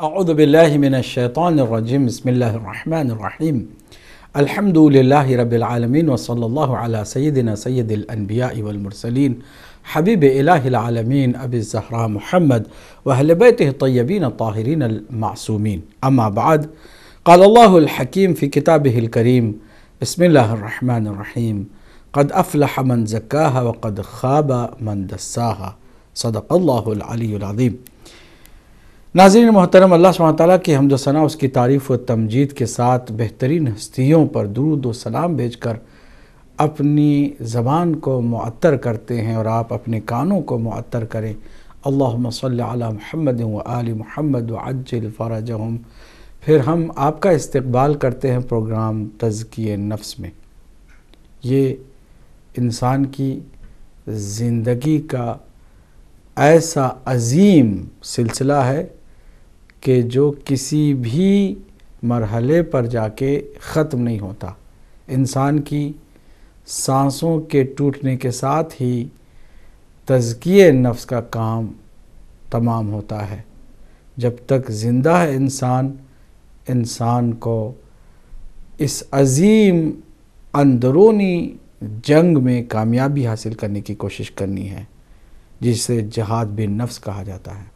أعوذ بالله من الشيطان الرجيم بسم الله الرحمن الرحيم الحمد لله رب العالمين وصلى الله على سيدنا سيد الأنبياء والمرسلين حبيب إله العالمين أبي الزهراء محمد وأهل بيته الطيبين الطاهرين المعصومين أما بعد قال الله الحكيم في كتابه الكريم بسم الله الرحمن الرحيم قد أفلح من زكاها وقد خاب من دساها صدق الله العلي العظيم नाजरन मोहतरम अल्लाह सुबह की हमद सना उसकी तारीफ़ व तमजीद के साथ बेहतरीन हस्तियों पर दूर व सलाम भेज कर अपनी ज़बान को मअतर करते हैं और आप अपने कानों को मअतर करें अल्लाम महमद व आल महमद व अज्जल फिर हम आपका इस्तबाल करते हैं प्रोग्राम तजकी नफ्स में ये इंसान की ज़िंदगी का ऐसा अजीम सिलसिला है कि जो किसी भी मरहले पर जाके ख़त्म नहीं होता इंसान की सांसों के टूटने के साथ ही तज़किए नफ्स का काम तमाम होता है जब तक ज़िंदा है इंसान इंसान को इस अजीम अंदरूनी जंग में कामयाबी हासिल करने की कोशिश करनी है जिसे जहाद बिन नफ्स कहा जाता है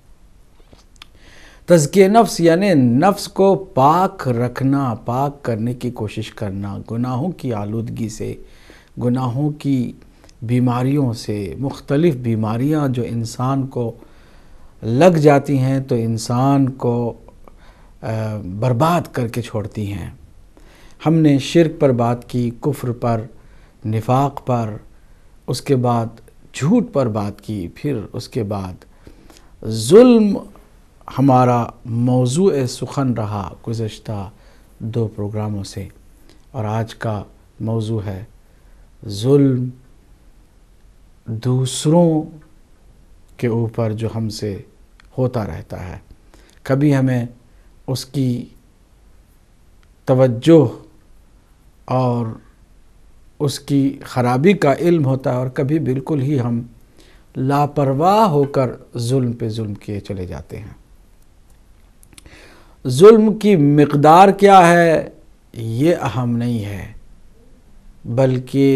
तजकिय नफ्स यानि नफ्स को पाक रखना पाक करने की कोशिश करना गुनाहों की आलूदगी से गुनाहों की बीमारियों से मुख्तलिफ़ बीमारियाँ जो इंसान को लग जाती हैं तो इंसान को बर्बाद करके छोड़ती हैं हमने शिरक पर बात की कुफ्र पर निफाक पर उसके बाद झूठ पर बात की फिर उसके बाद जुल्म हमारा मौजू सुखन रहा गुज्त दो प्रोग्रामों से और आज का मौजू है जुल्म दूसरों के ऊपर जो हमसे होता रहता है कभी हमें उसकी तवज्जो और उसकी ख़राबी का इल्म होता है और कभी बिल्कुल ही हम लापरवाह होकर जुल्म पे जुल्म किए चले जाते हैं जुल्म की मकदार क्या है ये अहम नहीं है बल्कि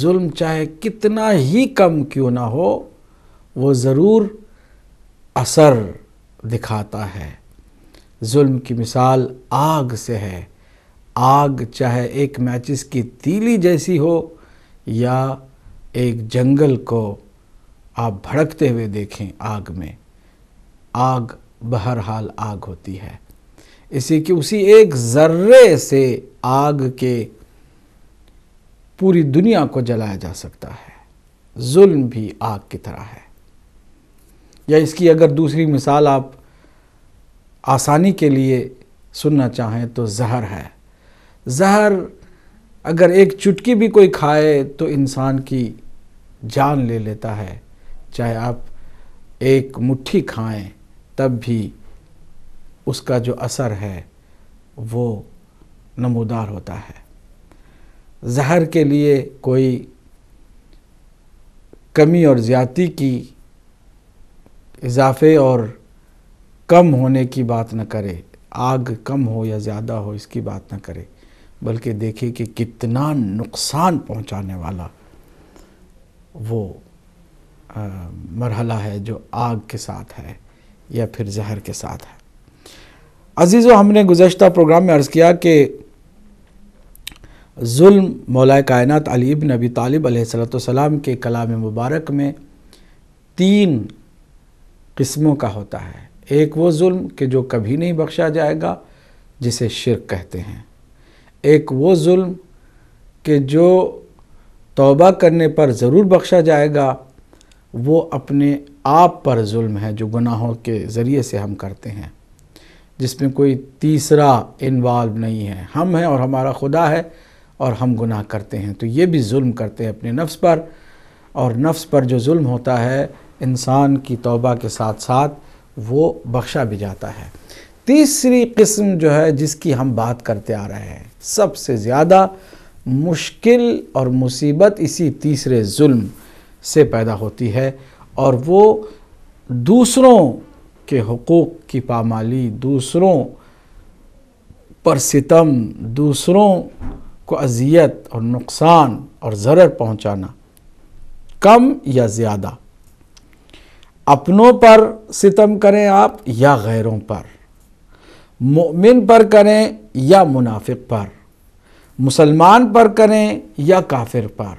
जुल्म चाहे कितना ही कम क्यों ना हो वो ज़रूर असर दिखाता है जुल्म की मिसाल आग से है आग चाहे एक मैचिस की तीली जैसी हो या एक जंगल को आप भड़कते हुए देखें आग में आग बहरहाल आग होती है इसी की उसी एक ज़र्रे से आग के पूरी दुनिया को जलाया जा सकता है जुल्म भी आग की तरह है या इसकी अगर दूसरी मिसाल आप आसानी के लिए सुनना चाहें तो जहर है जहर अगर एक चुटकी भी कोई खाए तो इंसान की जान ले लेता है चाहे आप एक मुट्ठी खाएं तब भी उसका जो असर है वो नमोदार होता है जहर के लिए कोई कमी और ज़्यादती की इजाफे और कम होने की बात न करे आग कम हो या ज़्यादा हो इसकी बात न करे बल्कि देखे कि कितना नुकसान पहुंचाने वाला वो आ, मरहला है जो आग के साथ है या फिर जहर के साथ है अजीज़ों हमने गुजशत प्रोग्राम में अर्ज़ किया कि जुल्म मौलाए कायनत अलीब नबी तालिब सलाम के कलाम मुबारक में तीन किस्मों का होता है एक वो जुल्म के जो कभी नहीं बख्शा जाएगा जिसे शिरक कहते हैं एक वो जुल्म कि जो तौबा करने पर ज़रूर बख्शा जाएगा वो अपने आप पर जुल्म है जो गुनाहों के ज़रिए से हम करते हैं जिसमें कोई तीसरा इन्वॉल्व नहीं है हम हैं और हमारा खुदा है और हम गुनाह करते हैं तो ये भी जुल्म करते हैं अपने नफ्स पर और नफ्स पर जो जुल्म होता है इंसान की तौबा के साथ साथ वो बख्शा भी जाता है तीसरी किस्म जो है जिसकी हम बात करते आ रहे हैं सबसे ज़्यादा मुश्किल और मुसीबत इसी तीसरे जुल्म से पैदा होती है और वो दूसरों के हकूक़ की पामाली दूसरों पर सितम दूसरों को अजियत और नुकसान और ज़र पहुँचाना कम या ज़्यादा अपनों पर सितम करें आप या गैरों पर मुमिन पर करें या मुनाफिक पर मुसलमान पर करें या काफिर पर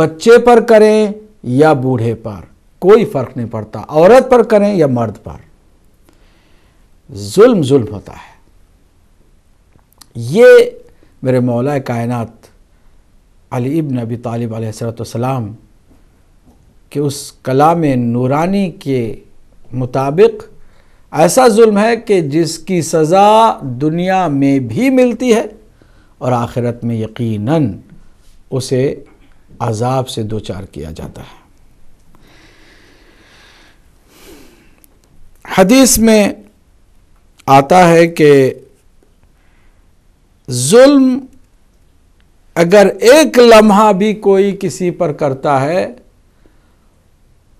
बच्चे पर करें या बूढ़े पर कोई फर्क नहीं पड़ता औरत पर करें या मर्द पर जुल्म जुल्म होता है ये मेरे मौला कायनात अली इब्न अबी तालिब सलाम के उस कलाम नूरानी के मुताबिक ऐसा जुल्म है कि जिसकी सज़ा दुनिया में भी मिलती है और आखिरत में यकीनन उसे अजाब से दो चार किया जाता है हदीस में आता है कि जुल्म अगर एक लम्हा भी कोई किसी पर करता है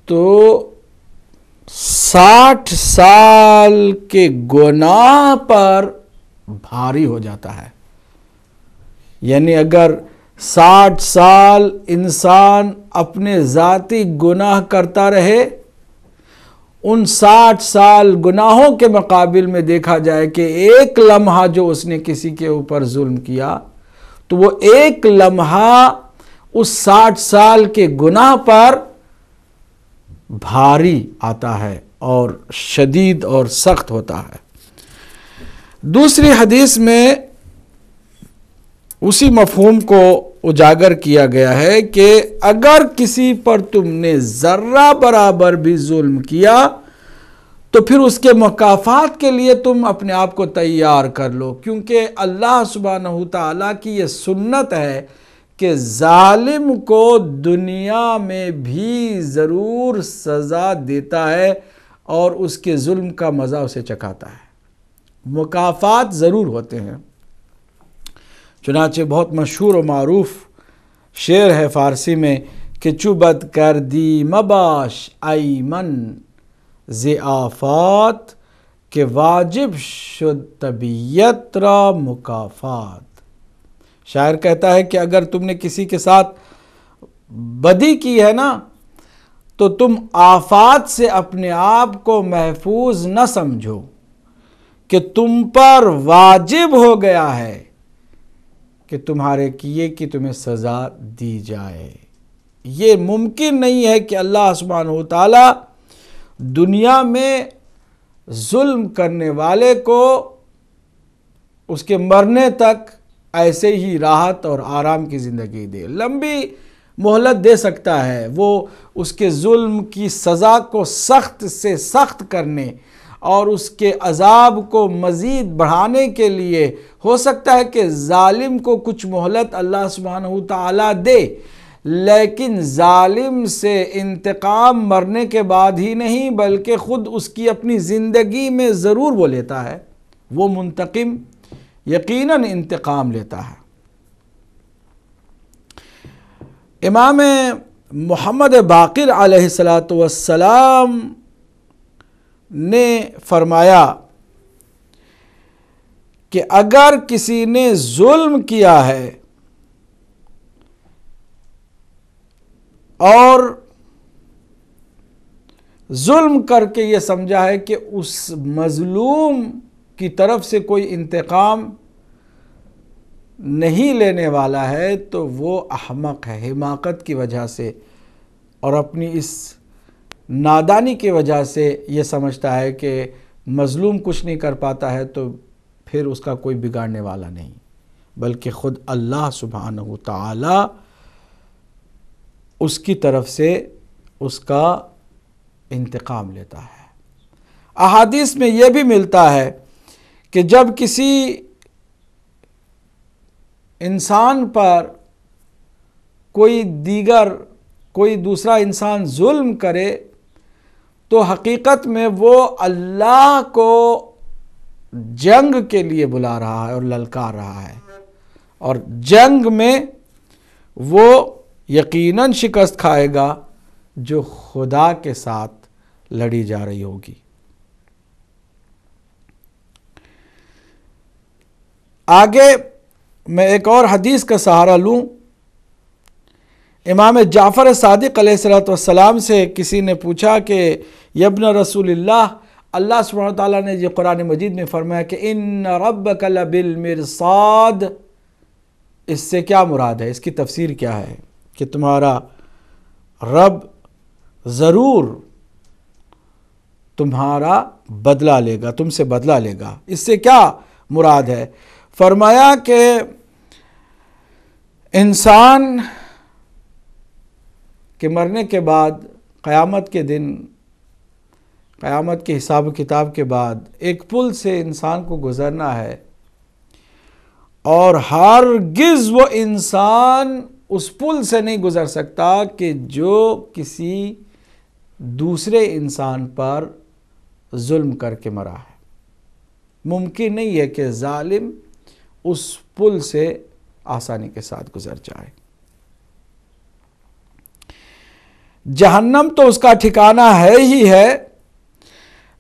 तो साठ साल के गुनाह पर भारी हो जाता है यानी अगर साठ साल इंसान अपने ज़ाती गुनाह करता रहे उन साठ साल गुनाहों के मुकाबले में देखा जाए कि एक लम्हा जो उसने किसी के ऊपर जुल्म किया तो वो एक लम्हा उस साठ साल के गुनाह पर भारी आता है और शदीद और सख्त होता है दूसरी हदीस में उसी मफहूम को उजागर किया गया है कि अगर किसी पर तुमने ज़र्रा बराबर भी जुल्म किया तो फिर उसके मकाफात के लिए तुम अपने आप को तैयार कर लो क्योंकि अल्लाह सुबहानहू ताली की ये सुन्नत है कि जालिम को दुनिया में भी ज़रूर सज़ा देता है और उसके जुल्म का मज़ा उसे चखाता है मकाफात ज़रूर होते हैं चुनाचे बहुत मशहूर और मरूफ शेर है फ़ारसी में कि चुबत कर दी मबाश आई मन जे आफात के वाजिब शुद तबीयत रा मुकाफात शायर कहता है कि अगर तुमने किसी के साथ बदी की है ना तो तुम आफात से अपने आप को महफूज न समझो कि तुम पर वाजिब हो गया है कि तुम्हारे किए की तुम्हें सज़ा दी जाए ये मुमकिन नहीं है कि अल्लाह आसमान तला दुनिया में जुल्म करने वाले को उसके मरने तक ऐसे ही राहत और आराम की ज़िंदगी दे लंबी मोहलत दे सकता है वो उसके जुल्म की सज़ा को सख्त से सख्त करने और उसके अजाब को मज़ीद बढ़ाने के लिए हो सकता है कि ालिम को कुछ मोहलत अल्लाह सुबहान ताली दे लेकिन ालिम से इंतकाम मरने के बाद ही नहीं बल्कि ख़ुद उसकी अपनी ज़िंदगी में ज़रूर वो लेता है वो मुंतकम यकीनन इंतकाम लेता है इमाम मोहम्मद बाक़िर सलाम ने फरमाया कि अगर किसी ने जुल्म किया है और जुल्म करके ये समझा है कि उस मज़लूम की तरफ से कोई इंतकाम नहीं लेने वाला है तो वो अहमक है हिमाकत की वजह से और अपनी इस नादानी की वजह से ये समझता है कि मज़लूम कुछ नहीं कर पाता है तो फिर उसका कोई बिगाड़ने वाला नहीं बल्कि ख़ुद अल्लाह सुबहान उसकी तरफ से उसका इंतकाम लेता है अहादीस में यह भी मिलता है कि जब किसी इंसान पर कोई दीगर कोई दूसरा इंसान जुल्म करे तो हकीकत में वो अल्लाह को जंग के लिए बुला रहा है और ललकार रहा है और जंग में वो यकीनन शिकस्त खाएगा जो खुदा के साथ लड़ी जा रही होगी आगे मैं एक और हदीस का सहारा लूँ इमाम जाफ़र सदक सलाम से किसी ने पूछा कि यबन रसूल अल्लाह सुबह ताली ने ये कुरान मजीद में फरमाया कि इन रब कलबिल मिरसाद इससे क्या मुराद है इसकी तफसीर क्या है कि तुम्हारा रब ज़रूर तुम्हारा बदला लेगा तुमसे बदला लेगा इससे क्या मुराद है फरमाया कि इंसान कि मरने के बाद क़यामत के दिन क़यामत के हिसाब किताब के बाद एक पुल से इंसान को गुज़रना है और हरगिज़ वो इंसान उस पुल से नहीं गुज़र सकता कि जो किसी दूसरे इंसान पर जुल्म करके मरा है मुमकिन नहीं है कि ालिम उस पुल से आसानी के साथ गुज़र जाए जहन्नम तो उसका ठिकाना है ही है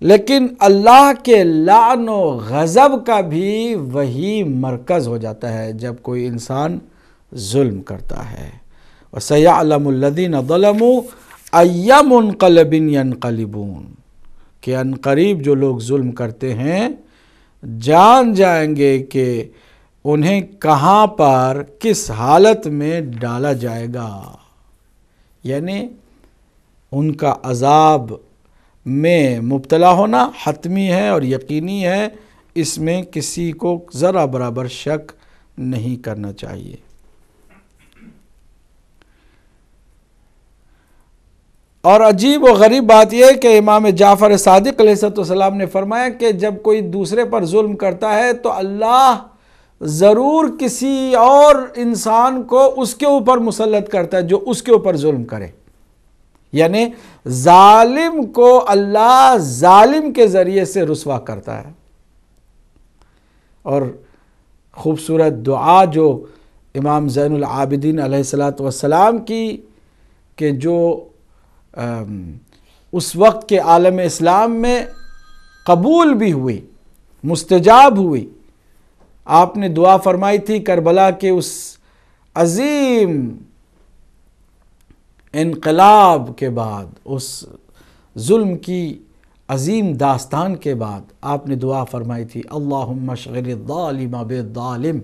लेकिन अल्लाह के लान गज़ब का भी वही मरकज़ हो जाता है जब कोई इंसान जुल्म करता है और सयालमदीन दलमु अयम उनकलबिन यनकलिबून के अनकरीब जो लोग जुल्म करते हैं जान जाएंगे कि उन्हें कहाँ पर किस हालत में डाला जाएगा यानी उनका अजाब में मुबतला होना हतमी है और यकीनी है इसमें किसी को ज़रा बराबर शक नहीं करना चाहिए और अजीब व गरीब बात यह कि इमाम जाफ़र सदक ने फरमाया कि जब कोई दूसरे पर जुल्म करता है तो अल्लाह ज़रूर किसी और इंसान को उसके ऊपर मुसलत करता है जो उसके ऊपर जुल्म करे यानी जालिम को अल्लाह जालिम के ज़रिए से रसवा करता है और ख़ूबसूरत दुआ जो इमाम ज़ैन आबिदीन सलाम की कि जो उस वक्त के आलम इस्लाम में कबूल भी हुई मुस्तजाब हुई आपने दुआ फरमाई थी करबला के उस अजीम इनकलाब के बाद उस जुल्म की अजीम दास्तान के बाद आपने दुआ फरमाई थी अल्लाह शगलिम बेदालिम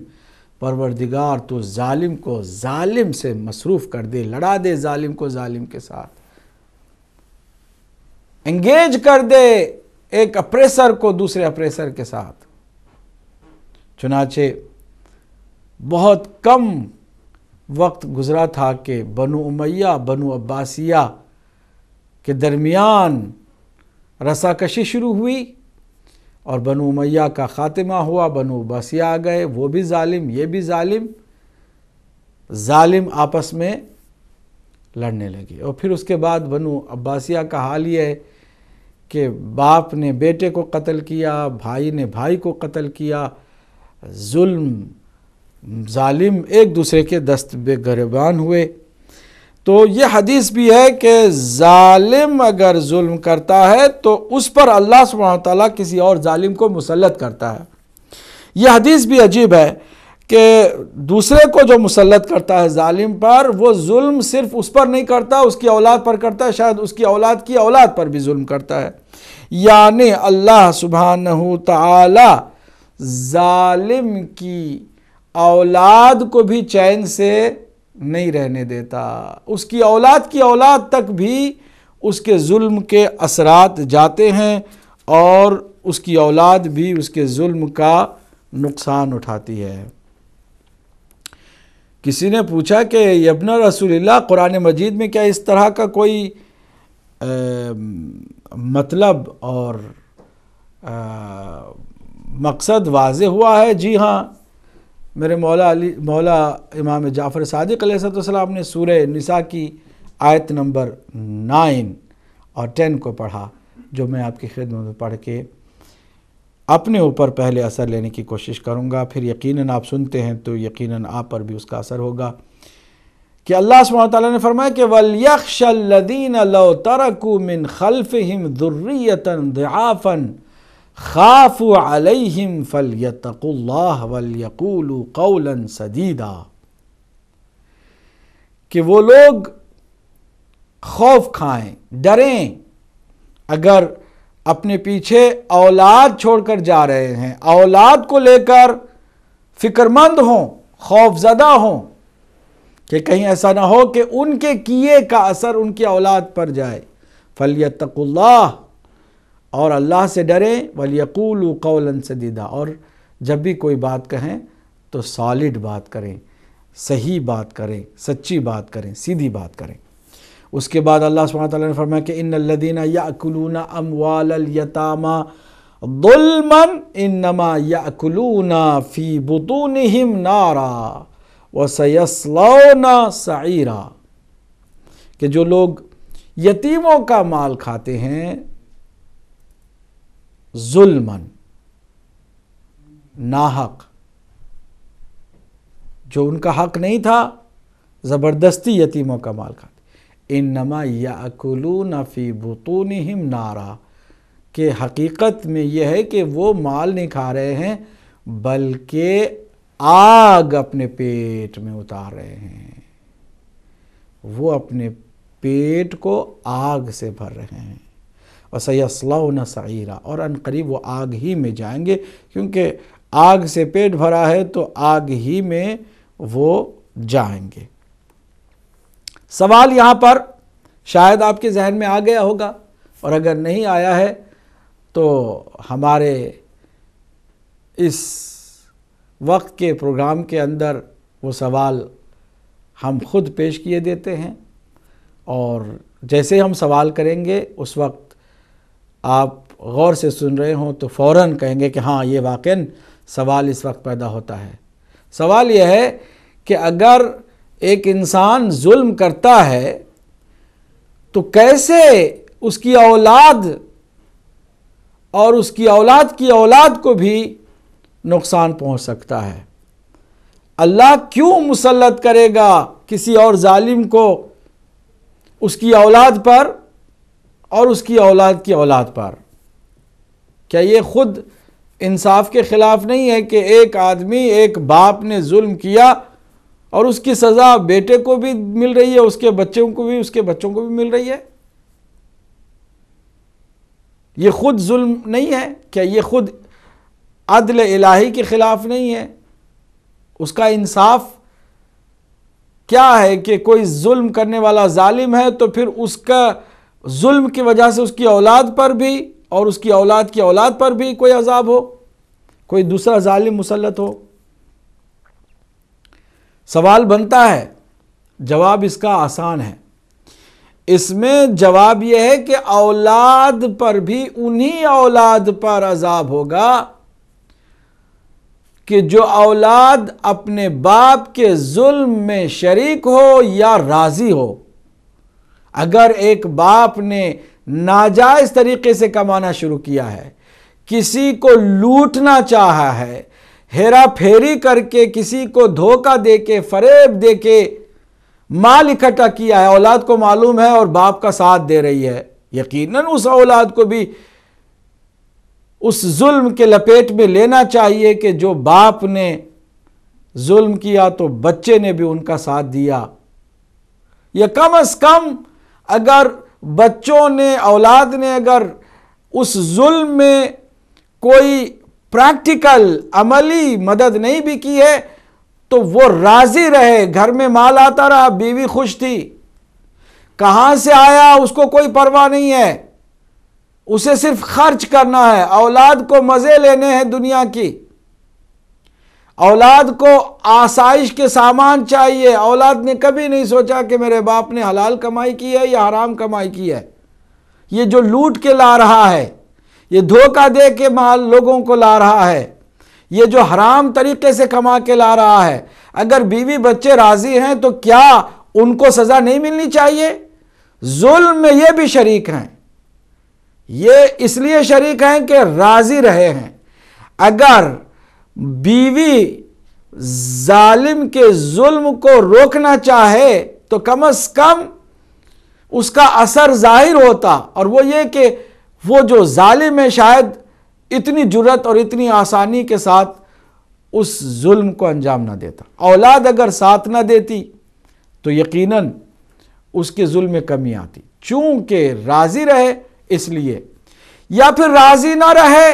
परवरदिगार तो ालिम को ालिम से मसरूफ़ कर दे लड़ा दे ालिम को ालिम के साथ एंगेज कर दे एक अप्रेसर को दूसरे अप्रेसर के साथ चुनाचे बहुत कम वक्त गुज़रा था कि बनु उमैया बनु अब्बासिया के दरमियान रसाकशी शुरू हुई और बनु उमैया का ख़ात्मा हुआ बनु अब्बासिया आ गए वो भी ालिम ये भी ालिम ालिम आपस में लड़ने लगे और फिर उसके बाद बनु अब्बासिया का हाल ये है कि बाप ने बेटे को कत्ल किया भाई ने भाई को कत्ल किया जुल्म ालिम एक दूसरे के दस्त बेगरबान हुए तो ये हदीस भी है कि ालिम अगर जुल्म करता है तो उस पर अल्लाह सुबह ताली किसी और ालिम को मुसलत करता है यह हदीस भी अजीब है कि दूसरे को जो मुसलत करता है ालिम पर वो म सिर्फ उस पर नहीं करता उसकी औलाद पर करता है शायद उसकी औलाद की औलाद पर भी म करता है यानि अल्लाह सुबहान ताली की औलाद को भी चैन से नहीं रहने देता उसकी औलाद की औलाद तक भी उसके जुल्म के असरात जाते हैं और उसकी औलाद भी उसके जुल्म का नुकसान उठाती है किसी ने पूछा कि यबन रसूलिल्लाह कुरान मजीद में क्या इस तरह का कोई आ, मतलब और आ, मकसद वाज हुआ है जी हाँ मेरे मौला अली मौला इमाम जाफ़र सदक सलाम ने सूर निसा की आयत नंबर नाइन और टेन को पढ़ा जो मैं आपकी खिदमत में पढ़ के अपने ऊपर पहले असर लेने की कोशिश करूँगा फिर यकीनन आप सुनते हैं तो यकीनन आप पर भी उसका असर होगा कि अल्लाह सुबह ने फरमाया कि वलयदीन तरकू तरकुमिन खलफ़ हिम दुर्रियतन दआफ़न खाफ अलहिम फ़लयतल्ला वलयकूल कौलन सदीदा कि वो लोग खौफ खाएं डरें अगर अपने पीछे औलाद छोड़कर जा रहे हैं औलाद को लेकर फ़िक्रमंद हों खौफजदा हों कि कहीं ऐसा ना हो कि उनके किए का असर उनकी औलाद पर जाए फलियत और अल्लाह से डरें वलयकूल कौलन सदीदा और जब भी कोई बात कहें तो सॉलिड बात करें सही बात करें सच्ची बात करें सीधी बात करें उसके बाद अल्लाह सुबह ने फरमाया कि इन लदीना याकुलूना इन नमा या याकुलूना फ़ी हिम नारा व सयसलौना सीरा कि जो लोग यतीमों का माल खाते हैं जुल्मन नाहक जो उनका हक नहीं था ज़बरदस्ती यतीमों का माल खाते इन नमा या अकुलू नफ़ी बतून हिम नारा के हकीकत में यह है कि वो माल नहीं खा रहे हैं बल्कि आग अपने पेट में उतार रहे हैं वो अपने पेट को आग से भर रहे हैं वसैसला सईरा और अनकरीब वो आग ही में जाएंगे क्योंकि आग से पेट भरा है तो आग ही में वो जाएंगे सवाल यहाँ पर शायद आपके जहन में आ गया होगा और अगर नहीं आया है तो हमारे इस वक्त के प्रोग्राम के अंदर वो सवाल हम खुद पेश किए देते हैं और जैसे हम सवाल करेंगे उस वक्त आप गौर से सुन रहे हों तो फ़ौर कहेंगे कि हाँ ये वाक़ सवाल इस वक्त पैदा होता है सवाल यह है कि अगर एक इंसान जुल्म करता है तो कैसे उसकी औलाद और उसकी औलाद की औलाद को भी नुकसान पहुंच सकता है अल्लाह क्यों मुसलत करेगा किसी और जालिम को उसकी औलाद पर और उसकी औलाद की औलाद पर क्या ये खुद इंसाफ के ख़िलाफ़ नहीं है कि एक आदमी एक बाप ने जुल्म किया और उसकी सज़ा बेटे को भी मिल रही है उसके बच्चों को भी उसके बच्चों को भी मिल रही है ये खुद जुल्म नहीं है क्या ये खुद अदल इलाही के ख़िलाफ़ नहीं है उसका इंसाफ क्या है कि कोई जुल्म करने वाला जालिम है तो फिर उसका जुल्म की वजह से उसकी औलाद पर भी और उसकी औलाद की औलाद पर भी कोई अजाब हो कोई दूसरा जालिम मुसलत हो सवाल बनता है जवाब इसका आसान है इसमें जवाब यह है कि औलाद पर भी उन्हीं औलाद पर अजाब होगा कि जो औलाद अपने बाप के जुल्म में शरीक हो या राज़ी हो अगर एक बाप ने नाजायज़ तरीके से कमाना शुरू किया है किसी को लूटना चाहा है हेरा फेरी करके किसी को धोखा दे के फरेब दे के माल इकट्ठा किया है औलाद को मालूम है और बाप का साथ दे रही है यकीनन उस औलाद को भी उस जुल्म के लपेट में लेना चाहिए कि जो बाप ने जुल्म किया तो बच्चे ने भी उनका साथ दिया या कम अज कम अगर बच्चों ने औलाद ने अगर उस जुल्म में कोई प्रैक्टिकल अमली मदद नहीं भी की है तो वो राज़ी रहे घर में माल आता रहा बीवी खुश थी कहाँ से आया उसको कोई परवाह नहीं है उसे सिर्फ खर्च करना है औलाद को मज़े लेने हैं दुनिया की औलाद को आसाइश के सामान चाहिए औलाद ने कभी नहीं सोचा कि मेरे बाप ने हलाल कमाई की है या हराम कमाई की है ये जो लूट के ला रहा है ये धोखा दे के माल लोगों को ला रहा है ये जो हराम तरीके से कमा के ला रहा है अगर बीवी बच्चे राज़ी हैं तो क्या उनको सज़ा नहीं मिलनी चाहिए जुल्म में ये भी शरीक हैं ये इसलिए शरीक हैं कि राज़ी रहे हैं अगर बीवी जालिम के जुल्म को रोकना चाहे तो कम अज कम उसका असर जाहिर होता और वो ये कि वो जो जालिम है शायद इतनी जुरत और इतनी आसानी के साथ उस जुल्म को अंजाम ना देता औलाद अगर साथ ना देती तो यकीनन उसके जुल्म में कमी आती चूंकि राज़ी रहे इसलिए या फिर राज़ी ना रहे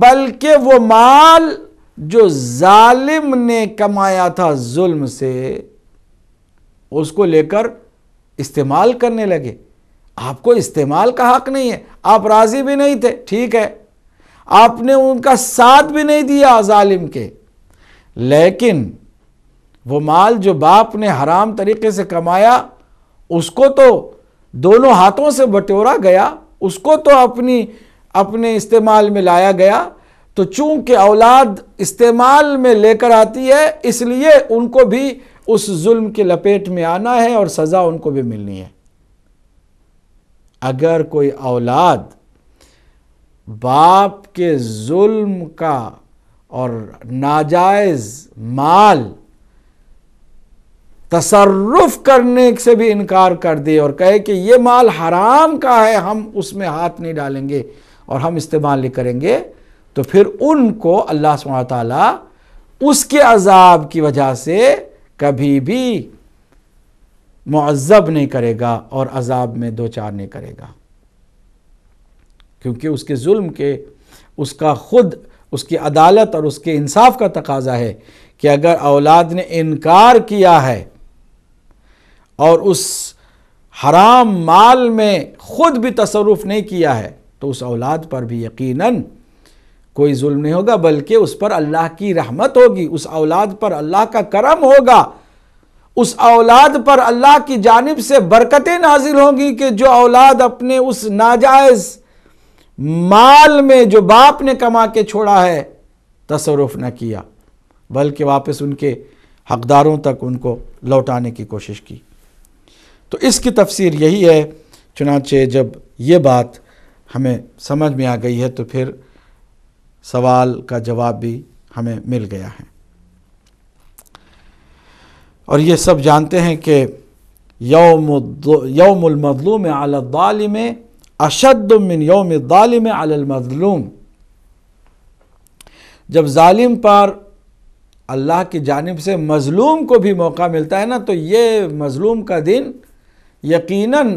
बल्कि वो माल जो जालिम ने कमाया था जुल्म से उसको लेकर इस्तेमाल करने लगे आपको इस्तेमाल का हक नहीं है आप राज़ी भी नहीं थे ठीक है आपने उनका साथ भी नहीं दिया जालिम के लेकिन वो माल जो बाप ने हराम तरीके से कमाया उसको तो दोनों हाथों से बटोरा गया उसको तो अपनी अपने इस्तेमाल में लाया गया तो चूंकि औलाद इस्तेमाल में लेकर आती है इसलिए उनको भी उस जुल्म की लपेट में आना है और सज़ा उनको भी मिलनी है अगर कोई औलाद बाप के जुल्म का और नाजायज़ माल तसरुफ करने से भी इनकार कर दे और कहे कि यह माल हराम का है हम उसमें हाथ नहीं डालेंगे और हम इस्तेमाल नहीं करेंगे तो फिर उनको अल्लाह सुबह उसके अजाब की वजह से कभी भी मज़ब नहीं करेगा और अजाब में दो चार नहीं करेगा क्योंकि उसके जुल्म के उसका खुद उसकी अदालत और उसके इंसाफ का तकाजा है कि अगर औलाद ने इनकार किया है और उस हराम माल में खुद भी तसरुफ़ नहीं किया है तो उस औलाद पर भी यकीनन कोई जुल्म नहीं होगा बल्कि उस पर अल्लाह की रहमत होगी उस औलाद पर अल्लाह का करम होगा उस औलाद पर अल्लाह की जानब से बरकतें नाजिल होंगी कि जो औलाद अपने उस नाजायज़ माल में जो बाप ने कमा के छोड़ा है तसरफ न किया बल्कि वापस उनके हकदारों तक उनको लौटाने की कोशिश की तो इसकी तफसीर यही है चुनाचे जब ये बात हमें समझ में आ गई है तो फिर सवाल का जवाब भी हमें मिल गया है और ये सब जानते हैं कि यौम यौमलमजलूम आलदालम अशद मिन यौम दालम आलमजलूम जब ालिम पर अल्लाह की जानब से मज़लूम को भी मौका मिलता है ना तो ये मज़लूम का दिन यकीनन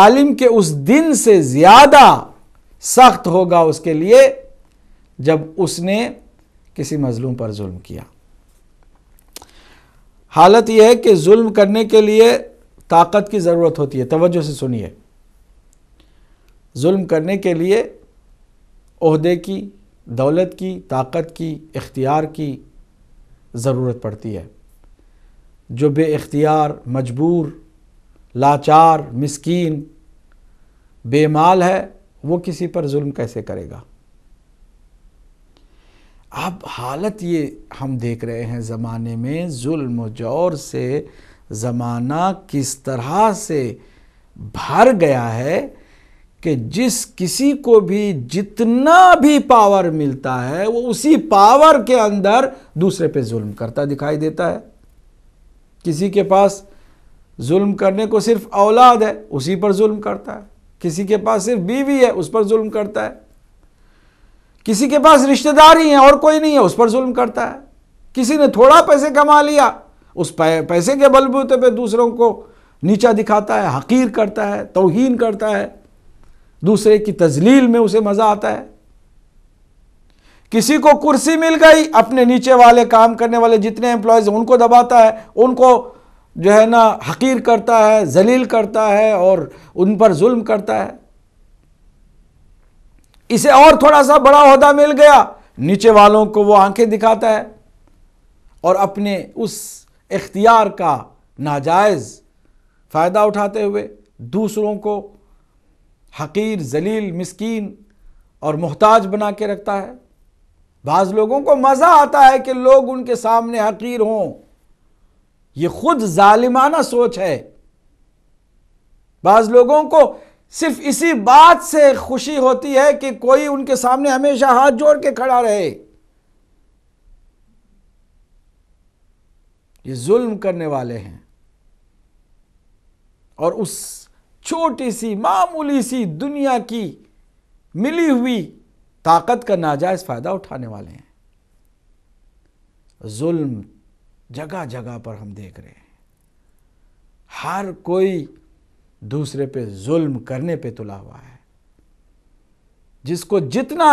ालिम के उस दिन से ज़्यादा सख्त होगा उसके लिए जब उसने किसी मज़लूम पर जुल्म किया हालत यह है कि जुल्म करने के लिए ताकत की ज़रूरत होती है तवज्जो से सुनिए जुल्म करने के लिए ओहदे की दौलत की ताकत की इख्तियार की ज़रूरत पड़ती है जो बे इख्तियार मजबूर लाचार मिसकीन बेमाल है वो किसी पर जुल्म कैसे करेगा अब हालत ये हम देख रहे हैं ज़माने में जुल्म ज़ोर से ज़माना किस तरह से भर गया है कि जिस किसी को भी जितना भी पावर मिलता है वो उसी पावर के अंदर दूसरे पे जुल्म करता दिखाई देता है किसी के पास जुल्म करने को सिर्फ औलाद है उसी पर जुल्म करता है किसी के पास सिर्फ बीवी है उस पर जुल्म करता है किसी के पास रिश्तेदार ही हैं और कोई नहीं है उस पर जुल्म करता है किसी ने थोड़ा पैसे कमा लिया उस पैसे के बलबूते पे दूसरों को नीचा दिखाता है हकीर करता है तोहन करता है दूसरे की तजलील में उसे मज़ा आता है किसी को कुर्सी मिल गई अपने नीचे वाले काम करने वाले जितने एम्प्लॉयज़ उनको दबाता है उनको जो है ना हकीर करता है जलील करता है और उन पर जुल्म करता है इसे और थोड़ा सा बड़ा अहदा मिल गया नीचे वालों को वो आंखें दिखाता है और अपने उस इख्तियार का नाजायज़ फ़ायदा उठाते हुए दूसरों को हकीर जलील मिसकीन और मोहताज बना के रखता है बाज़ लोगों को मज़ा आता है कि लोग उनके सामने हकीर हों ये खुद ालिमाना सोच है बाज़ लोगों को सिर्फ इसी बात से खुशी होती है कि कोई उनके सामने हमेशा हाथ जोड़ के खड़ा रहे ये जुल्म करने वाले हैं और उस छोटी सी मामूली सी दुनिया की मिली हुई ताकत का नाजायज फ़ायदा उठाने वाले हैं जुल्म जगह जगह पर हम देख रहे हैं हर कोई दूसरे पे जुल्म करने पे तुला हुआ है जिसको जितना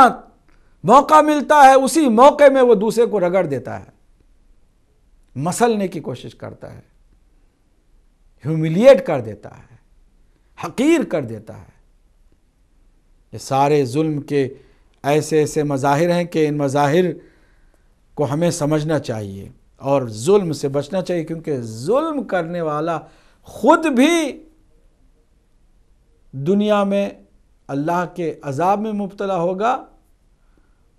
मौका मिलता है उसी मौके में वो दूसरे को रगड़ देता है मसलने की कोशिश करता है ह्यूमिलिएट कर देता है हकीर कर देता है ये सारे जुल्म के ऐसे ऐसे मज़ाहिर हैं कि इन मज़ाहिर को हमें समझना चाहिए और जुल्म से बचना चाहिए क्योंकि जुल्म करने वाला खुद भी दुनिया में अल्लाह के अजाब में मुबतला होगा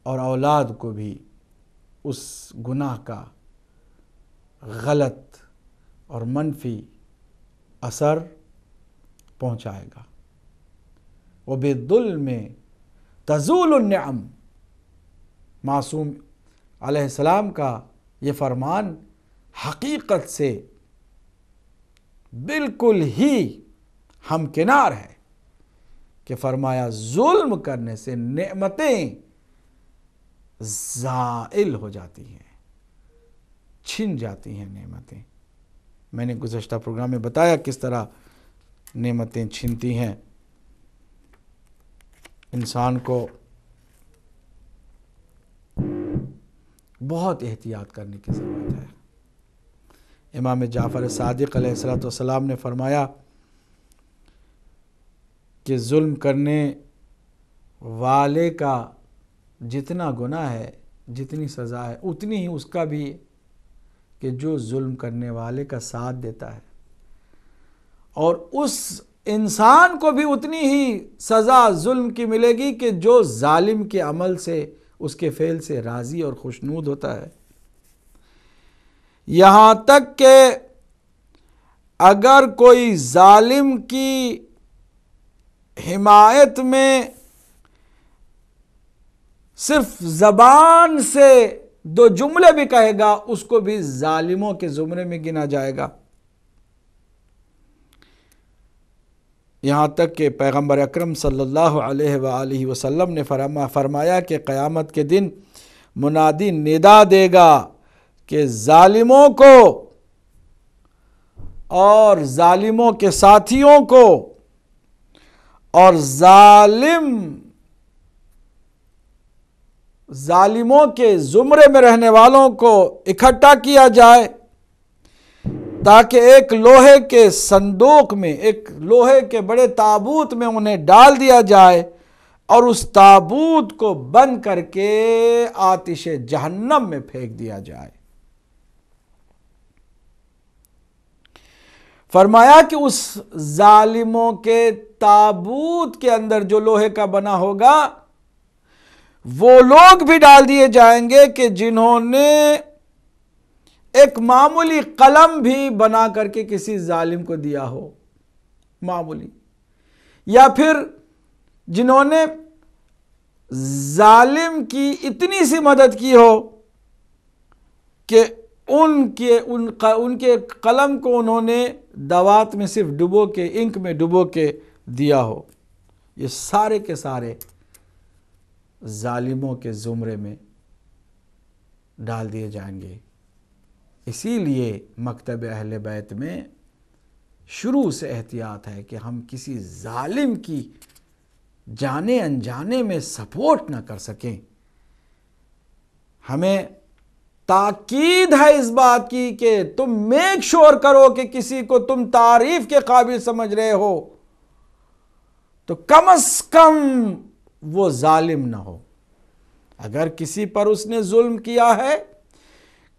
और औलाद को भी उस गुनाह का गलत और मनफी असर पहुँचाएगा वो बेदुल में नम मासूम आसमाम का ये फरमान हकीकत से बिल्कुल ही हमकिनार है कि फरमाया जुल्म करने से नेमतें ज़ाइल हो जाती हैं छिन जाती हैं नेमतें मैंने गुजशत प्रोग्राम में बताया किस तरह नेमतें छिनती हैं इंसान को बहुत एहतियात करने की ज़रूरत है इमाम जाफ़र सदक़ सलाम ने फरमाया कि जुल्म करने वाले का जितना गुना है जितनी सज़ा है उतनी ही उसका भी कि जो जुल्म करने वाले का साथ देता है और उस इंसान को भी उतनी ही सज़ा जुल्म की मिलेगी कि जो जालिम के अमल से उसके फेल से राज़ी और खुशनूद होता है यहाँ तक कि अगर कोई जालिम की हिमायत में सिर्फ ज़बान से दो जुमले भी कहेगा उसको भी जालिमों के ज़ुमरे में गिना जाएगा यहाँ तक कि पैगम्बर अक्रम सल्लल्लाहु अलैहि वसल्लम ने फरमा फरमाया कि क़यामत के दिन मुनादी निदा देगा कि जालिमों को और जालिमों के साथियों को और जालिम जालिमों के ज़ुमरे में रहने वालों को इकट्ठा किया जाए ताकि एक लोहे के संदूक में एक लोहे के बड़े ताबूत में उन्हें डाल दिया जाए और उस ताबूत को बंद करके आतिश जहन्नम में फेंक दिया जाए फरमाया कि उस जालिमों के ताबूत के अंदर जो लोहे का बना होगा वो लोग भी डाल दिए जाएंगे कि जिन्होंने एक मामूली कलम भी बना करके किसी जालिम को दिया हो मामूली या फिर जिन्होंने जालिम की इतनी सी मदद की हो कि उनके उन उनके कलम को उन्होंने दवात में सिर्फ डुबो के इंक में डुबो के दिया हो ये सारे के सारे ालिमों के ज़ुमरे में डाल दिए जाएंगे इसीलिए मकतब अहल बैत में शुरू से एहतियात है कि हम किसी ालिम की जाने अनजाने में सपोर्ट ना कर सकें हमें ताकीद है इस बात की कि तुम मेक श्योर करो कि किसी को तुम तारीफ के काबिल समझ रहे हो तो कम अज कम वो जालिम ना हो अगर किसी पर उसने जुल्म किया है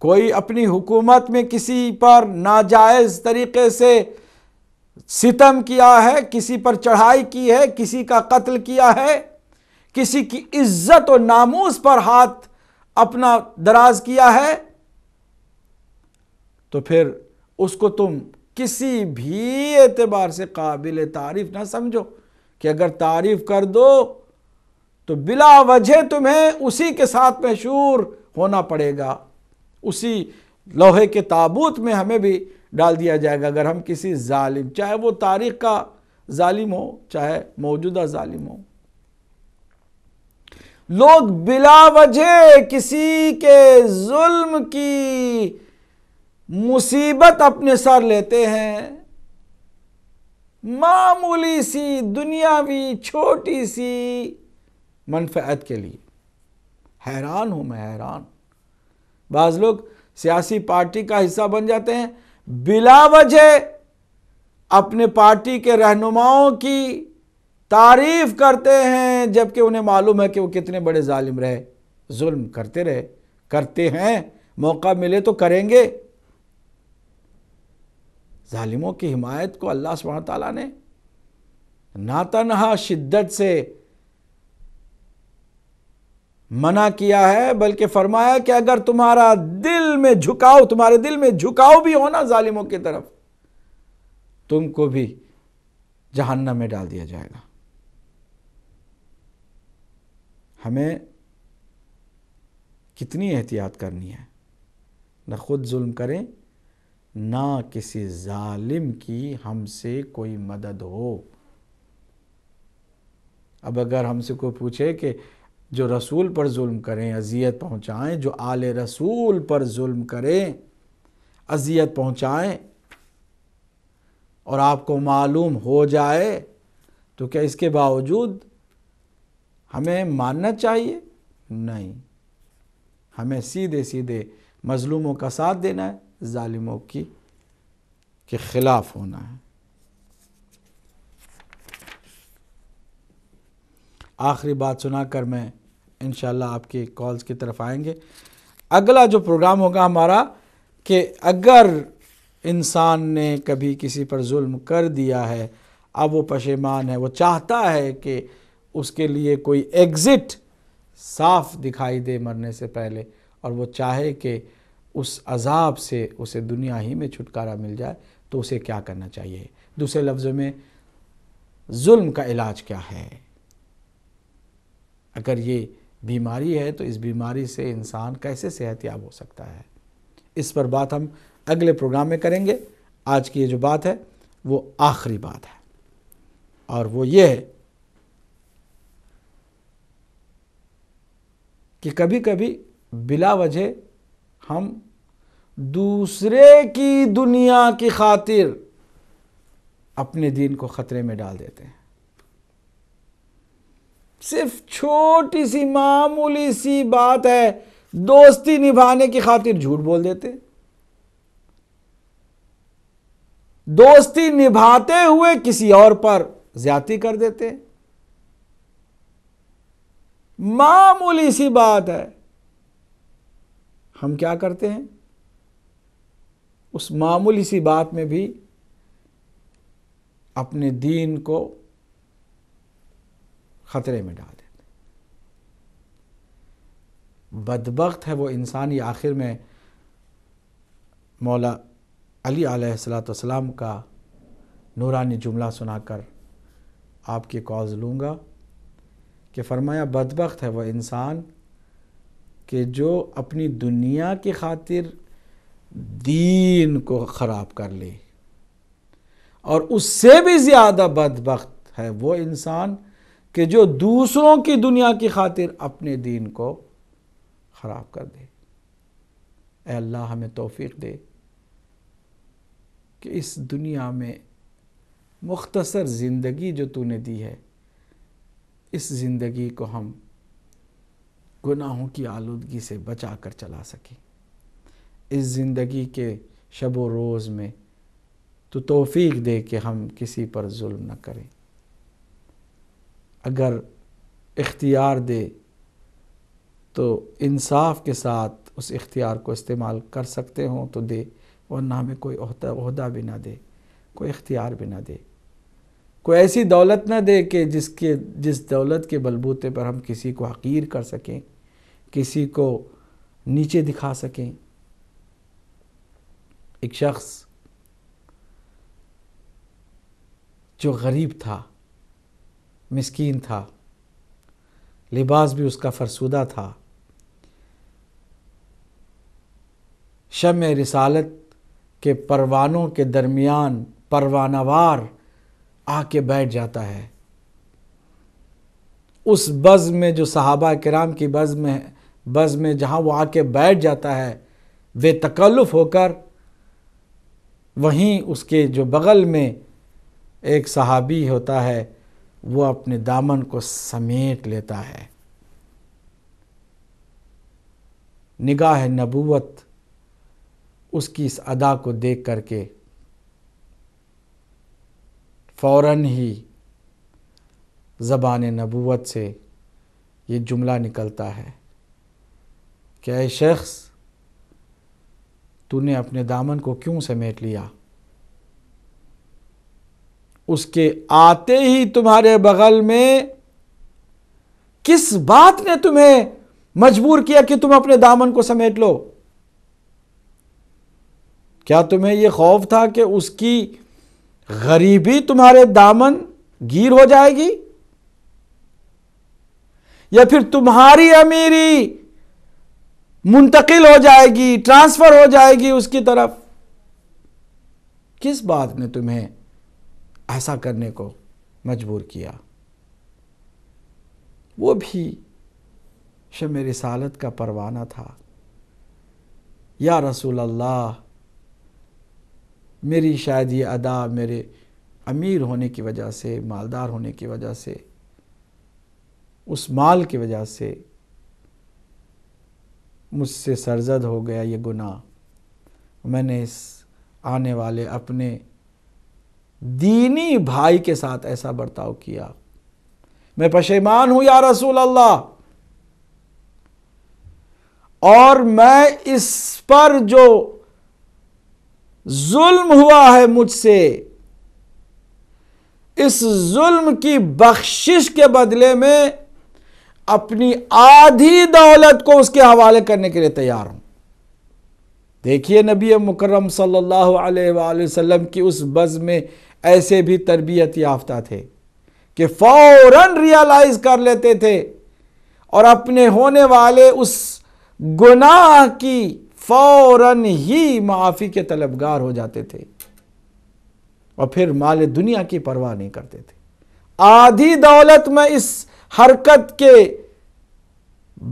कोई अपनी हुकूमत में किसी पर नाजायज़ तरीके से सितम किया है किसी पर चढ़ाई की है किसी का कत्ल किया है किसी की इज्जत और नामूस पर हाथ अपना दराज किया है तो फिर उसको तुम किसी भी एतबार से काबिल तारीफ ना समझो कि अगर तारीफ कर दो तो बिला वजह तुम्हें उसी के साथ मशहूर होना पड़ेगा उसी लोहे के ताबूत में हमें भी डाल दिया जाएगा अगर हम किसी जालिम चाहे वो तारीख का जालिम हो चाहे मौजूदा जालिम हो लोग बिला वजह किसी के जुल्म की मुसीबत अपने सर लेते हैं मामूली सी दुनियावी छोटी सी मनफ़ात के लिए हैरान हूँ मैं हैरान बाज़ लोग सियासी पार्टी का हिस्सा बन जाते हैं बिला वजह अपने पार्टी के रहनुमाओं की तारीफ करते हैं जबकि उन्हें मालूम है कि वो कितने बड़े ालिम रहे जुल्म करते रहे करते हैं मौका मिले तो करेंगे ालिमों की हिमायत को अल्लाह सुबह तला ने नातनहा शिद्दत से मना किया है बल्कि फरमाया कि अगर तुम्हारा दिल में झुकाओ तुम्हारे दिल में झुकाओ भी हो ना जालिमों की तरफ तुमको भी जहन्नम में डाल दिया जाएगा हमें कितनी एहतियात करनी है न ख़ुद जुल्म करें ना किसी जालिम की हमसे कोई मदद हो अब अगर हमसे कोई पूछे कि जो रसूल पर जुल्म करें अजियत पहुँचाएँ जो आले रसूल पर जुल्म करें अजियत पहुंचाएं और आपको मालूम हो जाए तो क्या इसके बावजूद हमें मानना चाहिए नहीं हमें सीधे सीधे मज़लूमों का साथ देना है ालिमों की के ख़िलाफ़ होना है आखिरी बात सुनाकर मैं इन आपके कॉल्स की तरफ आएंगे अगला जो प्रोग्राम होगा हमारा कि अगर इंसान ने कभी किसी पर जुल्म कर दिया है अब वो पशेमान है वो चाहता है कि उसके लिए कोई एग्ज़िट साफ दिखाई दे मरने से पहले और वो चाहे कि उस अजाब से उसे दुनिया ही में छुटकारा मिल जाए तो उसे क्या करना चाहिए दूसरे लफ्ज़ में जुल्म का इलाज क्या है अगर ये बीमारी है तो इस बीमारी से इंसान कैसे सेहत याब हो सकता है इस पर बात हम अगले प्रोग्राम में करेंगे आज की ये जो बात है वो आखिरी बात है और वो ये है कि कभी कभी बिला वजह हम दूसरे की दुनिया की खातिर अपने दीन को ख़तरे में डाल देते हैं सिर्फ छोटी सी मामूली सी बात है दोस्ती निभाने की खातिर झूठ बोल देते दोस्ती निभाते हुए किसी और पर ज्यादा कर देते मामूली सी बात है हम क्या करते हैं उस मामूली सी बात में भी अपने दीन को खतरे में डाल देते बदबخت है वो इंसान ये आखिर में मौला अली सलाम का नूरानी जुमला सुनाकर आपके कॉज लूँगा कि फरमाया बदबख्त है वह इंसान कि जो अपनी दुनिया की खातिर दीन को ख़राब कर ले और उससे भी ज़्यादा बदबख्त है वो इंसान कि जो दूसरों की दुनिया की खातिर अपने दीन को ख़राब कर दे अल्लाह हमें तोफ़ी दे कि इस दुनिया में मुख्तसर ज़िंदगी जो तूने दी है इस ज़िंदगी को हम गुनाहों की आलूदगी से बचा कर चला सकें इस ज़िंदगी के शब रोज़ में तो तोफ़ी दे कि हम किसी पर जुल्म न करें अगर इख्तियार दे तो इंसाफ के साथ उस इख्तियार को इस्तेमाल कर सकते हों तो दे वरना हमें कोई अहदा भी ना दे कोई इख्तियार भी ना दे कोई ऐसी दौलत ना दे कि जिसके जिस दौलत के बलबूते पर हम किसी को हकीर कर सकें किसी को नीचे दिखा सकें एक शख्स जो गरीब था मस्किन था लिबास भी उसका फरसूदा था शम रिसालत के परवानों के दरमियान परवानावार आके बैठ जाता है उस बज़ में जो सहाबा कराम की बज़ में बज़ में जहाँ वो आके बैठ जाता है वे तकल्लुफ़ होकर वहीं उसके जो बगल में एक सहाबी होता है वो अपने दामन को समेट लेता है निगाह नबूवत उसकी इस अदा को देख करके फ़ौर ही ज़बान नबूत से ये जुमला निकलता है क्या शख्स तूने अपने दामन को क्यों समेट लिया उसके आते ही तुम्हारे बगल में किस बात ने तुम्हें मजबूर किया कि तुम अपने दामन को समेट लो क्या तुम्हें यह खौफ था कि उसकी गरीबी तुम्हारे दामन गिर हो जाएगी या फिर तुम्हारी अमीरी मुंतकिल हो जाएगी ट्रांसफर हो जाएगी उसकी तरफ किस बात ने तुम्हें ऐसा करने को मजबूर किया वो भी शब रिसालत का परवाना था या रसूल अल्लाह मेरी शायद ये अदा मेरे अमीर होने की वजह से मालदार होने की वजह से उस माल की वजह से मुझसे सरजद हो गया ये गुनाह मैंने इस आने वाले अपने दीनी भाई के साथ ऐसा बर्ताव किया मैं पशेमान हूं या रसूल अल्लाह और मैं इस पर जो जुल्म हुआ है मुझसे इस जुल्म की बख्शिश के बदले में अपनी आधी दौलत को उसके हवाले करने के लिए तैयार हूं देखिए नबी मुकरम सल्लल्लाहु अलैहि वसल्लम की उस बज़ में ऐसे भी तरबियत याफ्ता थे कि फौरन रियलाइज़ कर लेते थे और अपने होने वाले उस गुनाह की फौरन ही माफ़ी के तलबगार हो जाते थे और फिर माल दुनिया की परवाह नहीं करते थे आधी दौलत में इस हरकत के